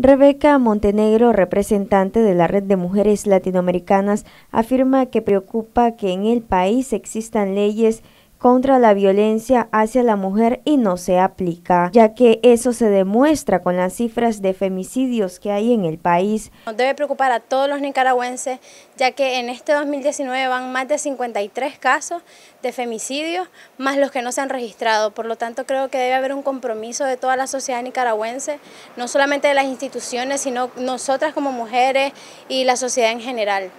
Rebeca Montenegro, representante de la Red de Mujeres Latinoamericanas, afirma que preocupa que en el país existan leyes contra la violencia hacia la mujer y no se aplica, ya que eso se demuestra con las cifras de femicidios que hay en el país. debe preocupar a todos los nicaragüenses, ya que en este 2019 van más de 53 casos de femicidios, más los que no se han registrado. Por lo tanto, creo que debe haber un compromiso de toda la sociedad nicaragüense, no solamente de las instituciones, sino nosotras como mujeres y la sociedad en general.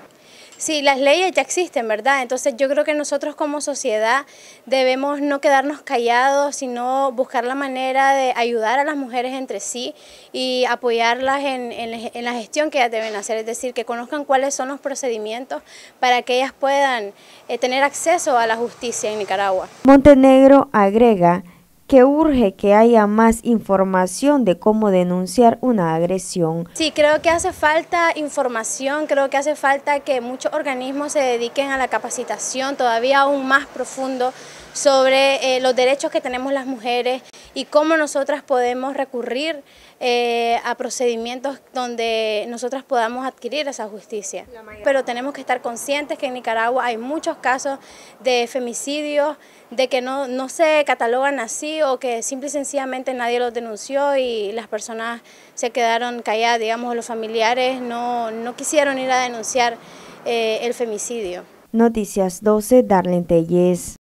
Sí, las leyes ya existen, ¿verdad? Entonces yo creo que nosotros como sociedad debemos no quedarnos callados, sino buscar la manera de ayudar a las mujeres entre sí y apoyarlas en, la gestión que ellas deben hacer, es decir, que conozcan cuáles son los procedimientos para que ellas puedan eh, tener acceso a la justicia en Nicaragua. Montenegro agrega que urge que haya más información de cómo denunciar una agresión. Sí, creo que hace falta información, creo que hace falta que muchos organismos se dediquen a la capacitación todavía aún más profundo sobre eh, los derechos que tenemos las mujeres y cómo nosotras podemos recurrir eh, a procedimientos donde nosotras podamos adquirir esa justicia. Pero tenemos que estar conscientes que en Nicaragua hay muchos casos de femicidios, de que no, no se catalogan así o que simple y sencillamente nadie los denunció y las personas se quedaron calladas, digamos, los familiares no, quisieron ir a denunciar eh, el femicidio. Noticias 12, Darlene Telles.